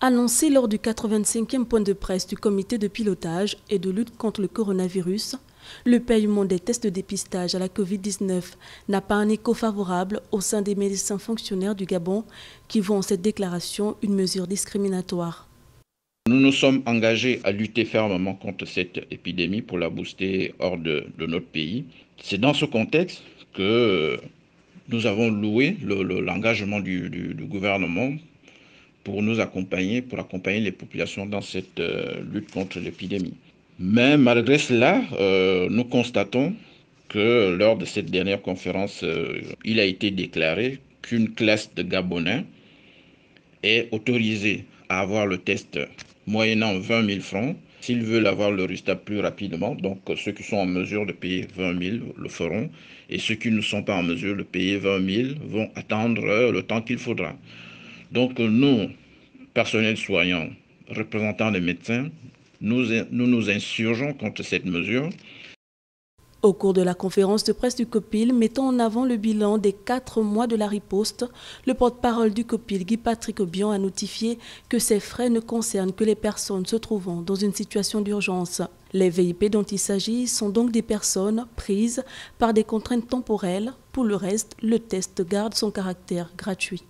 Annoncé lors du 85e point de presse du comité de pilotage et de lutte contre le coronavirus, le paiement des tests de dépistage à la COVID-19 n'a pas un écho favorable au sein des médecins fonctionnaires du Gabon qui voient en cette déclaration une mesure discriminatoire. Nous nous sommes engagés à lutter fermement contre cette épidémie pour la booster hors de, notre pays. C'est dans ce contexte que nous avons loué l'engagement du gouvernement pour nous accompagner, pour accompagner les populations dans cette euh, lutte contre l'épidémie. Mais malgré cela, euh, nous constatons que lors de cette dernière conférence, euh, il a été déclaré qu'une classe de Gabonais est autorisée à avoir le test moyennant 20 000 francs. S'ils veulent avoir le résultat plus rapidement, donc ceux qui sont en mesure de payer 20 000 le feront, et ceux qui ne sont pas en mesure de payer 20 000 vont attendre le temps qu'il faudra. Donc nous, personnels soignants, représentants des médecins, nous, nous insurgons insurgeons contre cette mesure. Au cours de la conférence de presse du COPIL mettant en avant le bilan des quatre mois de la riposte, le porte-parole du COPIL, Guy Patrick Bion, a notifié que ces frais ne concernent que les personnes se trouvant dans une situation d'urgence. Les VIP dont il s'agit sont donc des personnes prises par des contraintes temporelles. Pour le reste, le test garde son caractère gratuit.